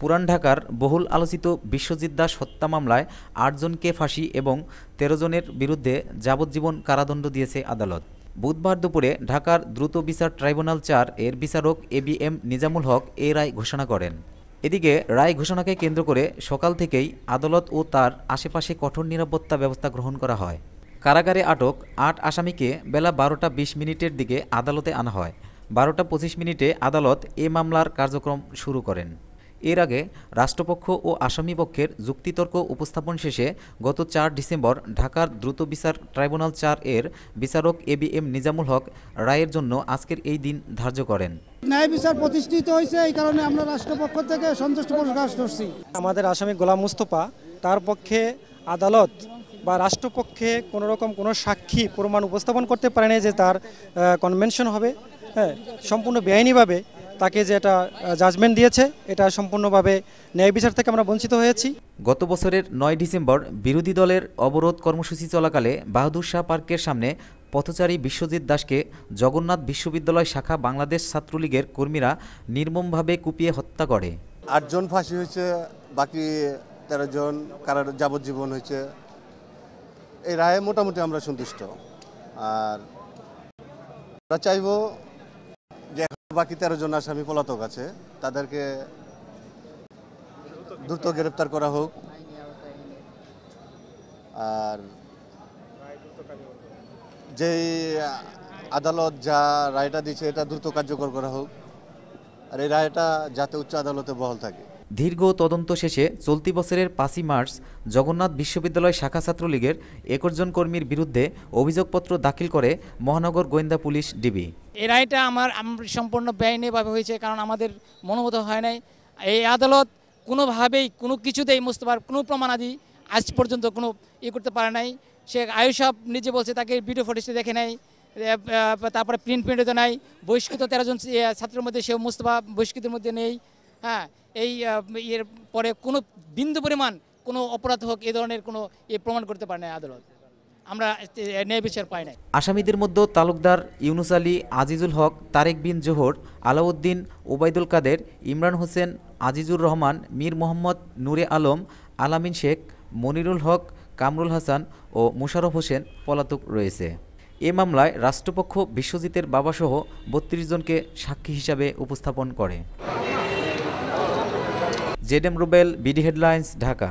পুরান ঢাকার বহুল আলোচিত বিশ্বজিৎ দাস হত্যা মামলায় আটজনকে ফাঁসি এবং তেরো জনের বিরুদ্ধে যাবজ্জীবন কারাদণ্ড দিয়েছে আদালত বুধবার দুপুরে ঢাকার দ্রুত বিচার ট্রাইব্যুনাল চার এর বিচারক A B M Nizamul Haque এ রায় ঘোষণা করেন এদিকে রায় ঘোষণাকে কেন্দ্র করে সকাল থেকেই আদালত ও তার আশেপাশে কঠোর নিরাপত্তা ব্যবস্থা গ্রহণ করা হয় কারাগারে আটক আট আসামিকে বেলা বারোটা বিশ মিনিটের দিকে আদালতে আনা হয় বারোটা পঁচিশ মিনিটে আদালত এ মামলার কার্যক্রম শুরু করেন এর আগে রাষ্ট্রপক্ষ ও আসামিপক্ষের যুক্তিতর্ক উপস্থাপন শেষে গত চার ডিসেম্বর ঢাকার দ্রুত বিচার ট্রাইব্যুনাল চার এর বিচারক A B M Nizamul Haque রায়ের জন্য আজকের এই দিন ধার্য করেন ন্যায় বিচার প্রতিষ্ঠিত হয়েছে এই কারণে আমরা রাষ্ট্রপক্ষ থেকে সন্তুষ্ট প্রকাশ করছি আমাদের আসামি গোলাম মুস্তফা তার পক্ষে আদালত বা রাষ্ট্রপক্ষে কোনো রকম কোনো সাক্ষী প্রমাণ উপস্থাপন করতে পারেনি যে তার কনভেনশন হবে হ্যাঁ সম্পূর্ণ বেআইনিভাবে তাকে যে এটা জাজমেন্ট দিয়েছে এটা সম্পূর্ণভাবে ন্যায় বিচার থেকে আমরা বঞ্চিত হয়েছি গত বছরের নয় ডিসেম্বর বিরোধী দলের অবরোধ কর্মসূচি চলাকালে বাহাদুর শাহ পার্কের সামনে পথচারী বিশ্বজিৎ দাসকে জগন্নাথ বিশ্ববিদ্যালয় শাখা বাংলাদেশ ছাত্রলীগের কর্মীরা নির্মমভাবে কুপিয়ে হত্যা করে আটজন ফাঁসি হয়েছে বাকি তেরো জন কারার যাবজ্জীবন হয়েছে এই রায়ে মোটামুটি আমরা সন্তুষ্ট আর আমরা চাইব বাকি তেরো জন আসামি পলাতক আছে তাদেরকে দ্রুত গ্রেপ্তার করা হোক আর যে আদালত যা রায়টা দিচ্ছে এটা দ্রুত কার্যকর করা হোক আর এই রায়টা যাতে উচ্চ আদালতে বহাল থাকে দীর্ঘ তদন্ত শেষে চলতি বছরের পাঁচই মার্চ জগন্নাথ বিশ্ববিদ্যালয় শাখা ছাত্রলীগের একজন কর্মীর বিরুদ্ধে অভিযোগপত্র দাখিল করে মহানগর গোয়েন্দা পুলিশ ডিবি এই রায়টা আমার সম্পূর্ণ ব্যয় নিয়েভাবে হয়েছে কারণ আমাদের মনোমত হয় নাই এই আদালত কোনোভাবেই কোনো কিছুতেই মুস্তফার কোনো প্রমাণাদি আজ পর্যন্ত কোনো ইয়ে করতে পারে নাই সে আয়ুষাব নিজে বলছে তাকে ভিডিও ফুটেজটি দেখে নাই তারপরে প্রিন্ট প্রিন্টে নাই বহিষ্কৃত তেরো জন ছাত্রের মধ্যে সেও মুস্তফা বহিষ্কৃতের মধ্যে নেই হ্যাঁ এই এর পরে কোনো বিন্দু পরিমাণ কোনো অপরাধ হোক এ ধরনের কোনো এ প্রমাণ করতে পারে না আদালত আমরা ন্যায় বিচার পাই নাই আসামিদের মধ্যে তালুকদার ইউনুস আলী আজিজুল হক তারেক বিন জোহর আলাউদ্দিন ওবায়দুল কাদের ইমরান হোসেন আজিজুর রহমান মীর মোহাম্মদ নূরে আলম আলামিন শেখ মনিরুল হক কামরুল হাসান ও মুশারফ হোসেন পলাতক রয়েছে এ মামলায় রাষ্ট্রপক্ষ বিশ্বজিতের বাবাসহ বত্রিশ জনকে সাক্ষী হিসাবে উপস্থাপন করে Z M Rubel BD headlines Dhaka